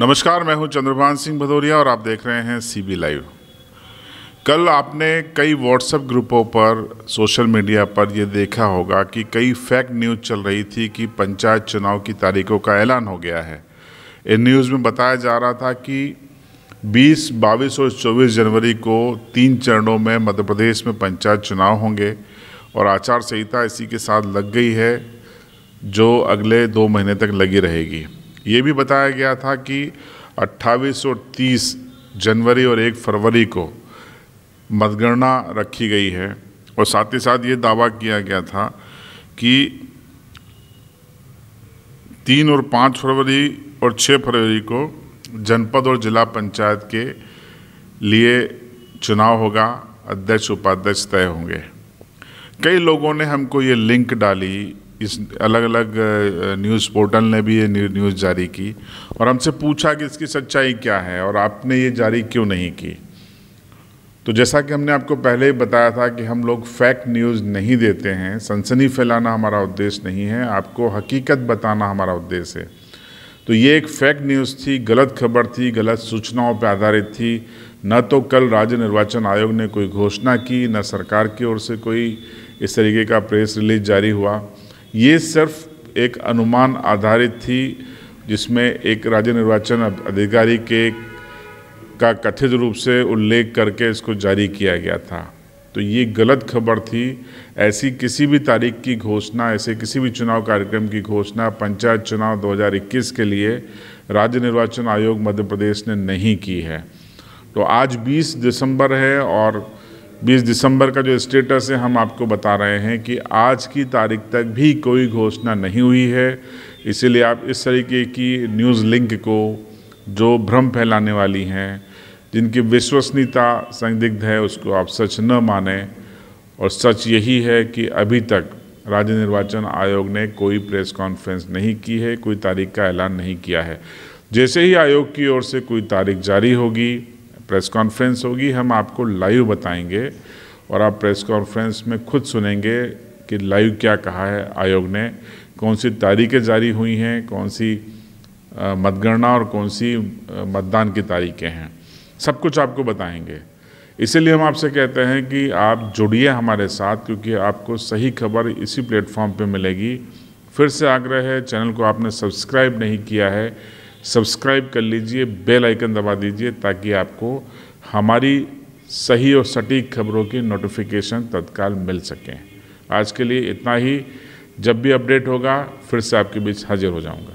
नमस्कार मैं हूं चंद्रभान सिंह भदौरिया और आप देख रहे हैं सीबी लाइव कल आपने कई व्हाट्सएप ग्रुपों पर सोशल मीडिया पर यह देखा होगा कि कई फैक न्यूज़ चल रही थी कि पंचायत चुनाव की तारीखों का ऐलान हो गया है इन न्यूज़ में बताया जा रहा था कि 20, बाईस और 24 जनवरी को तीन चरणों में मध्य प्रदेश में पंचायत चुनाव होंगे और आचार संहिता इसी के साथ लग गई है जो अगले दो महीने तक लगी रहेगी ये भी बताया गया था कि 28 और 30 जनवरी और 1 फरवरी को मतगणना रखी गई है और साथ ही साथ ये दावा किया गया था कि तीन और पाँच फरवरी और छः फरवरी को जनपद और जिला पंचायत के लिए चुनाव होगा अध्यक्ष उपाध्यक्ष तय होंगे कई लोगों ने हमको ये लिंक डाली इस अलग अलग न्यूज़ पोर्टल ने भी ये न्यूज़ जारी की और हमसे पूछा कि इसकी सच्चाई क्या है और आपने ये जारी क्यों नहीं की तो जैसा कि हमने आपको पहले ही बताया था कि हम लोग फैक्ट न्यूज़ नहीं देते हैं सनसनी फैलाना हमारा उद्देश्य नहीं है आपको हकीकत बताना हमारा उद्देश्य है तो ये एक फैक्ट न्यूज़ थी गलत खबर थी गलत सूचनाओं पर आधारित थी न तो कल राज्य निर्वाचन आयोग ने कोई घोषणा की न सरकार की ओर से कोई इस तरीके का प्रेस रिलीज जारी हुआ ये सिर्फ एक अनुमान आधारित थी जिसमें एक राज्य निर्वाचन अधिकारी के का कथित रूप से उल्लेख करके इसको जारी किया गया था तो ये गलत खबर थी ऐसी किसी भी तारीख की घोषणा ऐसे किसी भी चुनाव कार्यक्रम की घोषणा पंचायत चुनाव 2021 के लिए राज्य निर्वाचन आयोग मध्य प्रदेश ने नहीं की है तो आज 20 दिसंबर है और 20 दिसंबर का जो स्टेटस है हम आपको बता रहे हैं कि आज की तारीख तक भी कोई घोषणा नहीं हुई है इसीलिए आप इस तरीके की न्यूज़ लिंक को जो भ्रम फैलाने वाली हैं जिनकी विश्वसनीयता संदिग्ध है उसको आप सच न माने और सच यही है कि अभी तक राज्य निर्वाचन आयोग ने कोई प्रेस कॉन्फ्रेंस नहीं की है कोई तारीख का ऐलान नहीं किया है जैसे ही आयोग की ओर से कोई तारीख जारी होगी प्रेस कॉन्फ्रेंस होगी हम आपको लाइव बताएंगे और आप प्रेस कॉन्फ्रेंस में खुद सुनेंगे कि लाइव क्या कहा है आयोग ने कौन सी तारीखें जारी हुई हैं कौन सी मतगणना और कौन सी मतदान की तारीखें हैं सब कुछ आपको बताएंगे इसीलिए हम आपसे कहते हैं कि आप जुड़िए हमारे साथ क्योंकि आपको सही खबर इसी प्लेटफॉर्म पे मिलेगी फिर से आग्रह है चैनल को आपने सब्सक्राइब नहीं किया है सब्सक्राइब कर लीजिए बेल आइकन दबा दीजिए ताकि आपको हमारी सही और सटीक खबरों की नोटिफिकेशन तत्काल मिल सकें आज के लिए इतना ही जब भी अपडेट होगा फिर से आपके बीच हाजिर हो जाऊंगा